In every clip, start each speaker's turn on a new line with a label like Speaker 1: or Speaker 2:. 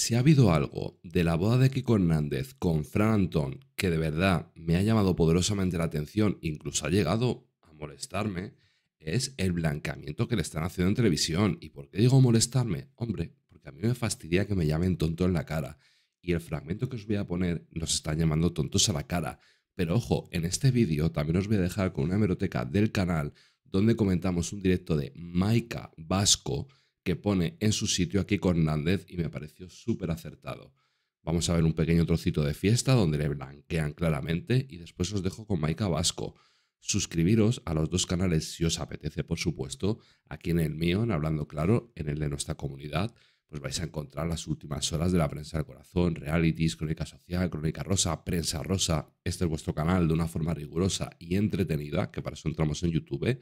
Speaker 1: Si ha habido algo de la boda de Kiko Hernández con Fran Antón que de verdad me ha llamado poderosamente la atención, incluso ha llegado a molestarme, es el blanqueamiento que le están haciendo en televisión. ¿Y por qué digo molestarme? Hombre, porque a mí me fastidia que me llamen tonto en la cara. Y el fragmento que os voy a poner nos están llamando tontos a la cara. Pero ojo, en este vídeo también os voy a dejar con una hemeroteca del canal donde comentamos un directo de Maika Vasco que pone en su sitio aquí con Hernández y me pareció súper acertado. Vamos a ver un pequeño trocito de fiesta donde le blanquean claramente y después os dejo con Maika Vasco. Suscribiros a los dos canales si os apetece, por supuesto. Aquí en el mío, en Hablando Claro, en el de nuestra comunidad, pues vais a encontrar las últimas horas de la prensa del corazón, realities, crónica social, crónica rosa, prensa rosa. Este es vuestro canal de una forma rigurosa y entretenida, que para eso entramos en YouTube,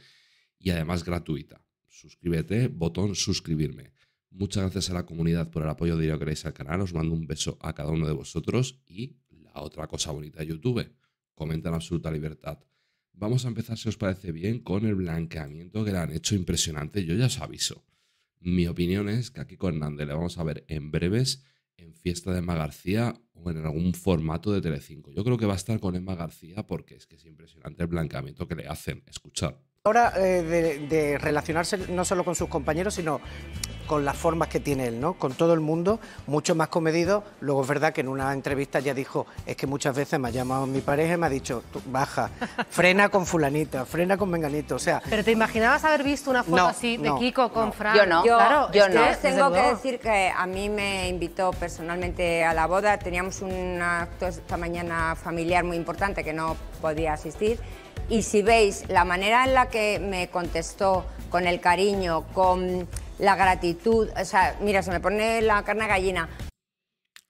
Speaker 1: y además gratuita suscríbete, botón suscribirme. Muchas gracias a la comunidad por el apoyo de que le al canal. Os mando un beso a cada uno de vosotros y la otra cosa bonita de YouTube, comenta en absoluta libertad. Vamos a empezar, si os parece bien, con el blanqueamiento que le han hecho impresionante. Yo ya os aviso. Mi opinión es que aquí con Hernández le vamos a ver en breves en Fiesta de Emma García o en algún formato de Telecinco. Yo creo que va a estar con Emma García porque es que es impresionante el blanqueamiento que le hacen. escuchar.
Speaker 2: Ahora eh, de, relacionarse no solo con sus compañeros, sino con las formas que tiene él, ¿no? Con todo el mundo, mucho más comedido. Luego es verdad que en una entrevista ya dijo, es que muchas veces me ha llamado mi pareja y me ha dicho, baja, frena con fulanita, frena con menganito, o sea... ¿Pero te imaginabas haber visto una foto así de Kiko con
Speaker 1: Frank? Fran? Yo no, claro, yo tengo que
Speaker 2: decir que a mí me invitó personalmente a la boda, teníamos un acto esta mañana familiar muy importante que no podía asistir y si veis la manera en la que me contestó, con el cariño, con la gratitud, o sea, mira, se me pone la carne gallina.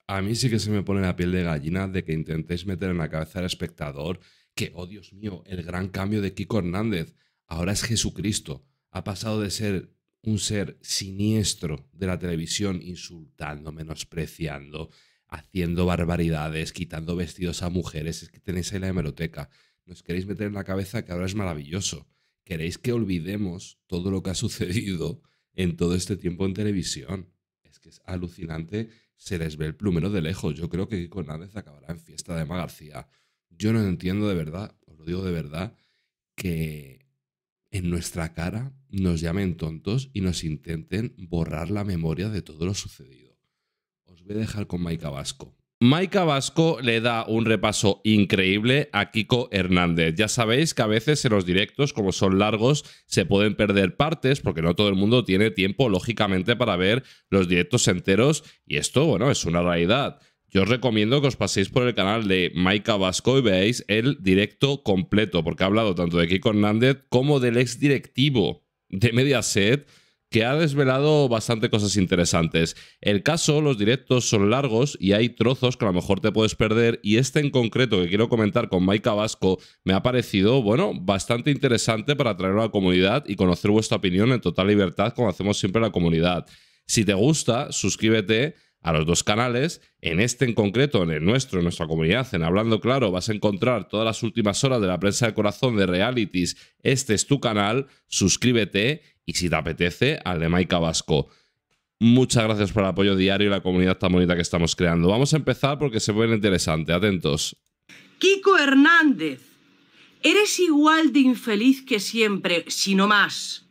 Speaker 1: A mí sí que se me pone la piel de gallina de que intentéis meter en la cabeza al espectador que, oh Dios mío, el gran cambio de Kiko Hernández. Ahora es Jesucristo. Ha pasado de ser un ser siniestro de la televisión, insultando, menospreciando, haciendo barbaridades, quitando vestidos a mujeres. Es que tenéis ahí la hemeroteca nos queréis meter en la cabeza que ahora es maravilloso. Queréis que olvidemos todo lo que ha sucedido en todo este tiempo en televisión. Es que es alucinante, se les ve el plumero de lejos. Yo creo que Kiko Hernández acabará en fiesta de Emma García. Yo no entiendo de verdad, os lo digo de verdad, que en nuestra cara nos llamen tontos y nos intenten borrar la memoria de todo lo sucedido. Os voy a dejar con Maika Vasco. Maika Vasco le da un repaso increíble a Kiko Hernández. Ya sabéis que a veces en los directos, como son largos, se pueden perder partes porque no todo el mundo tiene tiempo, lógicamente, para ver los directos enteros y esto, bueno, es una realidad. Yo os recomiendo que os paséis por el canal de Maika Vasco y veáis el directo completo porque ha hablado tanto de Kiko Hernández como del ex directivo de Mediaset que ha desvelado bastante cosas interesantes. El caso, los directos son largos y hay trozos que a lo mejor te puedes perder y este en concreto que quiero comentar con Maika Vasco me ha parecido, bueno, bastante interesante para atraer a la comunidad y conocer vuestra opinión en total libertad como hacemos siempre en la comunidad. Si te gusta, suscríbete a los dos canales. En este en concreto, en el nuestro, en nuestra comunidad, en Hablando Claro, vas a encontrar todas las últimas horas de la prensa de corazón de realities. Este es tu canal, suscríbete y si te apetece, al de Mike Vasco. Muchas gracias por el apoyo diario y la comunidad tan bonita que estamos creando. Vamos a empezar porque se vuelve interesante, atentos.
Speaker 2: Kiko Hernández, eres igual de infeliz que siempre, si no más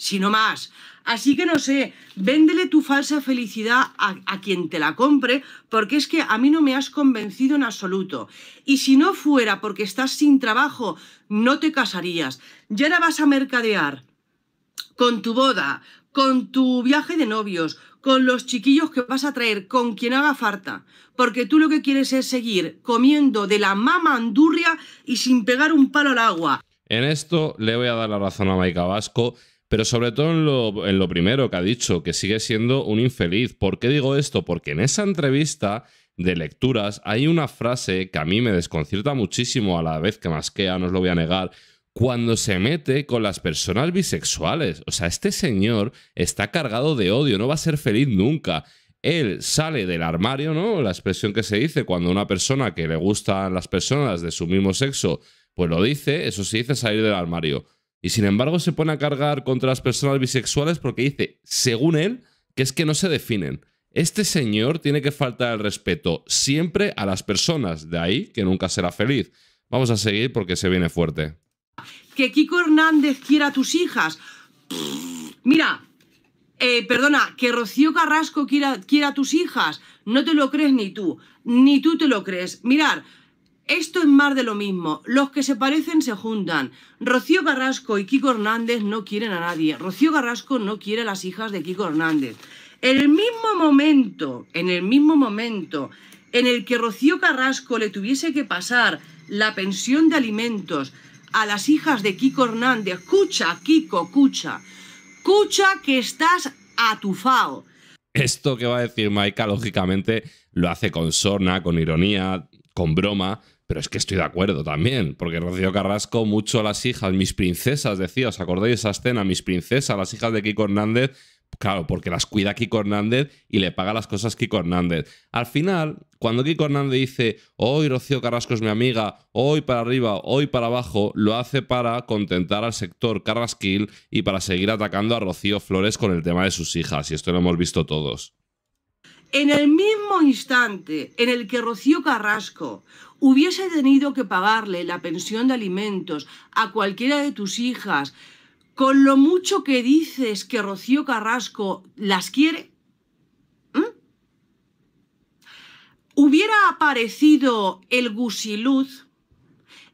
Speaker 2: sino más. Así que no sé, véndele tu falsa felicidad a, quien te la compre, porque es que a mí no me has convencido en absoluto. Y si no fuera porque estás sin trabajo, no te casarías. Ya la vas a mercadear con tu boda, con tu viaje de novios, con los chiquillos que vas a traer, con quien haga falta, porque tú lo que quieres es seguir comiendo de la mama andurria y sin pegar un palo al agua.
Speaker 1: En esto le voy a dar la razón a Maika Vasco pero sobre todo en lo, primero que ha dicho, que sigue siendo un infeliz. ¿Por qué digo esto? Porque en esa entrevista de lecturas hay una frase que a mí me desconcierta muchísimo a la vez que masquea, no os lo voy a negar, cuando se mete con las personas bisexuales. O sea, este señor está cargado de odio, no va a ser feliz nunca. Él sale del armario, ¿no? La expresión que se dice cuando una persona que le gustan las personas de su mismo sexo, pues lo dice, eso sí dice salir del armario. Y sin embargo se pone a cargar contra las personas bisexuales porque dice, según él, que es que no se definen. Este señor tiene que faltar el respeto siempre a las personas, de ahí que nunca será feliz. Vamos a seguir porque se viene fuerte.
Speaker 2: Que Kiko Hernández quiera a tus hijas. Mira, eh, perdona, que Rocío Carrasco quiera, quiera a tus hijas. No te lo crees ni tú, ni tú te lo crees. Mirar, esto es más de lo mismo. Los que se parecen se juntan. Rocío Carrasco y Kiko Hernández no quieren a nadie. Rocío Carrasco no quiere a las hijas de Kiko Hernández. En el mismo momento, en el mismo momento en el que Rocío Carrasco le tuviese que pasar la pensión de alimentos a las hijas de Kiko Hernández, escucha, Kiko, escucha, escucha que estás atufado.
Speaker 1: Esto que va a decir Maika, lógicamente, lo hace con sorna, con ironía, con broma, pero es que estoy de acuerdo también, porque Rocío Carrasco, mucho a las hijas, mis princesas, decía, ¿os acordáis de esa escena? Mis princesas, las hijas de Kiko Hernández, Claro, porque las cuida Kiko Hernández y le paga las cosas Kiko Hernández. Al final, cuando Kiko Hernández dice, hoy Rocío Carrasco es mi amiga, hoy para arriba, hoy para abajo, lo hace para contentar al sector Carrasquil y para seguir atacando a Rocío Flores con el tema de sus hijas. Y esto lo hemos visto todos.
Speaker 2: En el mismo instante en el que Rocío Carrasco hubiese tenido que pagarle la pensión de alimentos a cualquiera de tus hijas, con lo mucho que dices que Rocío Carrasco las quiere, hubiera aparecido el gusiluz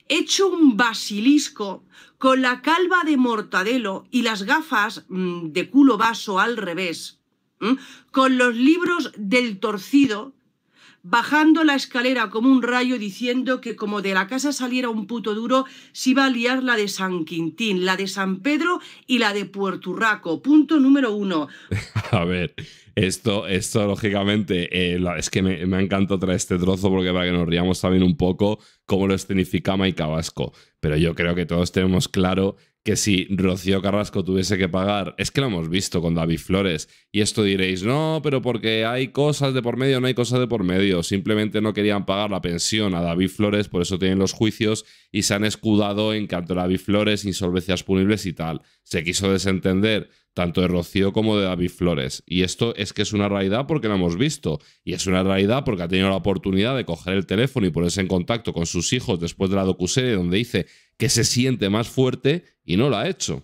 Speaker 2: hecho un basilisco con la calva de mortadelo y las gafas mm, de culo vaso al revés con los libros del torcido, bajando la escalera como un rayo diciendo que como de la casa saliera un puto duro, se iba a liar la de San Quintín, la de San Pedro y la de Puerto Raco Punto número uno.
Speaker 1: a ver, esto, esto lógicamente, eh, es que me, me, encanta traer este trozo porque para que nos riamos también un poco cómo lo escenifica y Cabasco. Pero yo creo que todos tenemos claro que si Rocío Carrasco tuviese que pagar, es que lo hemos visto con David Flores, y esto diréis, no, pero porque hay cosas de por medio, no hay cosas de por medio, simplemente no querían pagar la pensión a David Flores, por eso tienen los juicios y se han escudado en canto a David Flores, insolvencias punibles y tal. Se quiso desentender tanto de Rocío como de David Flores. Y esto es que es una realidad porque lo hemos visto. Y es una realidad porque ha tenido la oportunidad de coger el teléfono y ponerse en contacto con sus hijos después de la docuserie donde dice que se siente más fuerte y no lo ha hecho.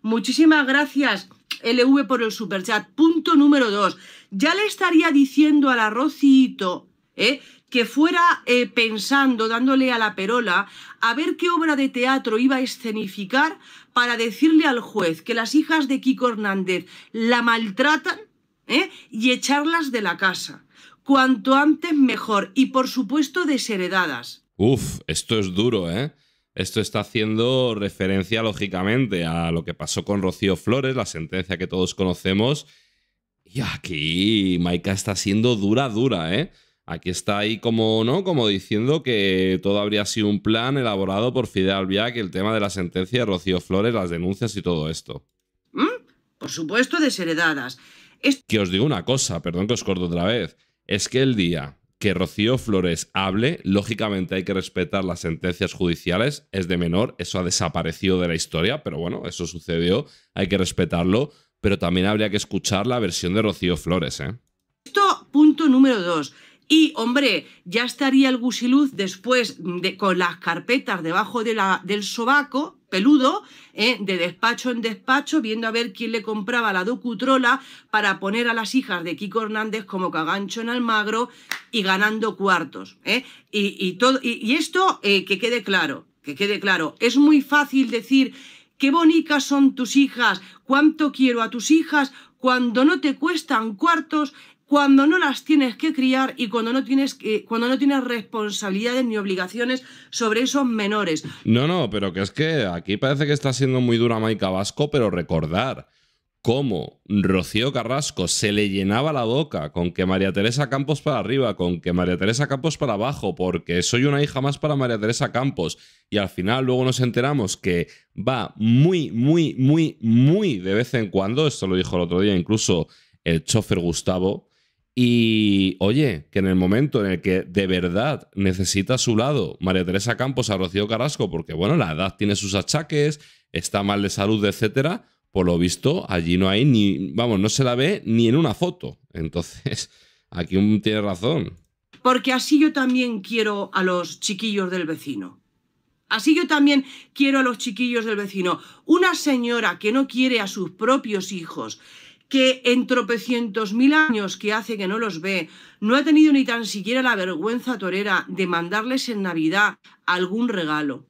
Speaker 2: Muchísimas gracias, LV, por el superchat. Punto número dos. Ya le estaría diciendo a arrocito ¿eh? que fuera eh, pensando, dándole a la perola, a ver qué obra de teatro iba a escenificar para decirle al juez que las hijas de Kiko Hernández la maltratan ¿eh? y echarlas de la casa. Cuanto antes mejor y por supuesto desheredadas.
Speaker 1: Uf, esto es duro, ¿eh? Esto está haciendo referencia, lógicamente, a lo que pasó con Rocío Flores, la sentencia que todos conocemos. Y aquí Maika está siendo dura, dura, ¿eh? Aquí está ahí como, ¿no? Como diciendo que todo habría sido un plan elaborado por Fidel que el tema de la sentencia de Rocío Flores, las denuncias y todo esto.
Speaker 2: ¿Mm? Por supuesto, desheredadas.
Speaker 1: Que os digo una cosa, perdón que os corto otra vez. Es que el día que Rocío Flores hable, lógicamente hay que respetar las sentencias judiciales, es de menor, eso ha desaparecido de la historia, pero bueno, eso sucedió, hay que respetarlo, pero también habría que escuchar la versión de Rocío Flores. ¿eh?
Speaker 2: Esto, punto número dos. Y, hombre, ya estaría el gusiluz después de, con las carpetas debajo de la, del sobaco Peludo, ¿eh? de despacho en despacho, viendo a ver quién le compraba la docutrola para poner a las hijas de Kiko Hernández como cagancho en Almagro y ganando cuartos. ¿eh? Y, todo, y, esto, eh, que quede claro, que quede claro, es muy fácil decir qué bonitas son tus hijas, cuánto quiero a tus hijas, cuando no te cuestan cuartos cuando no las tienes que criar y cuando no tienes que, cuando no tienes responsabilidades ni obligaciones sobre esos menores.
Speaker 1: No, no, pero que es que aquí parece que está siendo muy dura Maica Vasco, pero recordar cómo Rocío Carrasco se le llenaba la boca con que María Teresa Campos para arriba, con que María Teresa Campos para abajo, porque soy una hija más para María Teresa Campos. Y al final luego nos enteramos que va muy, muy, muy, muy de vez en cuando, esto lo dijo el otro día incluso el chofer Gustavo, y oye, que en el momento en el que de verdad necesita a su lado María Teresa Campos a Rocío Carrasco, porque bueno, la edad tiene sus achaques, está mal de salud, etcétera, por lo visto allí no hay ni, vamos, no se la ve ni en una foto. Entonces, aquí un tiene razón.
Speaker 2: Porque así yo también quiero a los chiquillos del vecino. Así yo también quiero a los chiquillos del vecino. Una señora que no quiere a sus propios hijos, que en tropecientos mil años que hace que no los ve, no ha tenido ni tan siquiera la vergüenza torera de mandarles en Navidad algún regalo.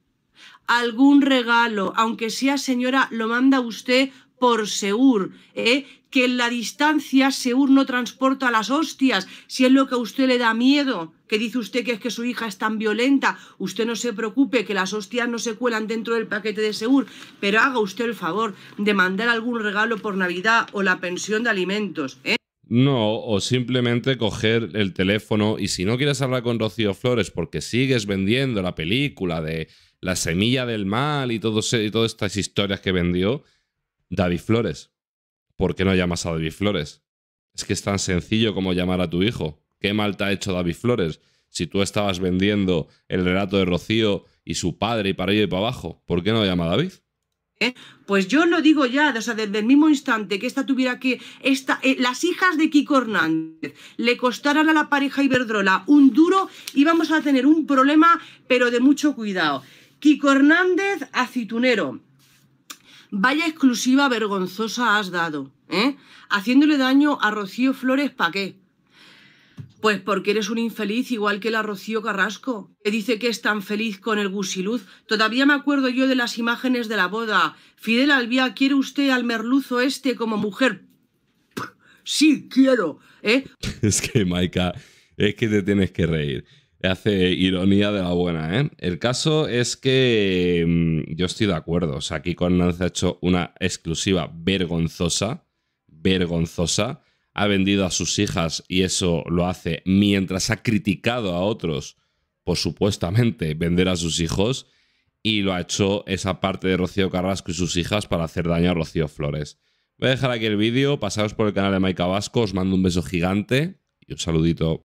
Speaker 2: Algún regalo, aunque sea señora, lo manda usted por Seur, ¿eh? que en la distancia Seur no transporta las hostias, si es lo que a usted le da miedo, que dice usted que es que su hija es tan violenta, usted no se preocupe, que las hostias no se cuelan dentro del paquete de Seur, pero haga usted el favor de mandar algún regalo por Navidad o la pensión de alimentos. ¿eh?
Speaker 1: No, o simplemente coger el teléfono y si no quieres hablar con Rocío Flores porque sigues vendiendo la película de La semilla del mal y, todo, y todas estas historias que vendió, David Flores. ¿Por qué no llamas a David Flores? Es que es tan sencillo como llamar a tu hijo. ¿Qué mal te ha hecho David Flores? Si tú estabas vendiendo el relato de Rocío y su padre y para ello y para abajo, ¿por qué no llama a David?
Speaker 2: ¿Eh? Pues yo lo digo ya, o sea, desde el mismo instante que esta tuviera que. Esta, eh, las hijas de Kiko Hernández le costaran a la pareja Iberdrola un duro, íbamos a tener un problema, pero de mucho cuidado. Kiko Hernández, aceitunero... Vaya exclusiva vergonzosa has dado, ¿eh? Haciéndole daño a Rocío Flores, ¿para qué? Pues porque eres un infeliz igual que la Rocío Carrasco, que dice que es tan feliz con el gusiluz. Todavía me acuerdo yo de las imágenes de la boda. Fidel Albia, ¿quiere usted al merluzo este como mujer? Sí, quiero, ¿eh?
Speaker 1: es que, Maika, es que te tienes que reír. Hace ironía de la buena, ¿eh? El caso es que mm, yo estoy de acuerdo. O sea, aquí con se ha hecho una exclusiva vergonzosa. Vergonzosa. Ha vendido a sus hijas y eso lo hace mientras ha criticado a otros por supuestamente vender a sus hijos. Y lo ha hecho esa parte de Rocío Carrasco y sus hijas para hacer daño a Rocío Flores. Voy a dejar aquí el vídeo. Pasaos por el canal de Maica Vasco. Os mando un beso gigante y un saludito.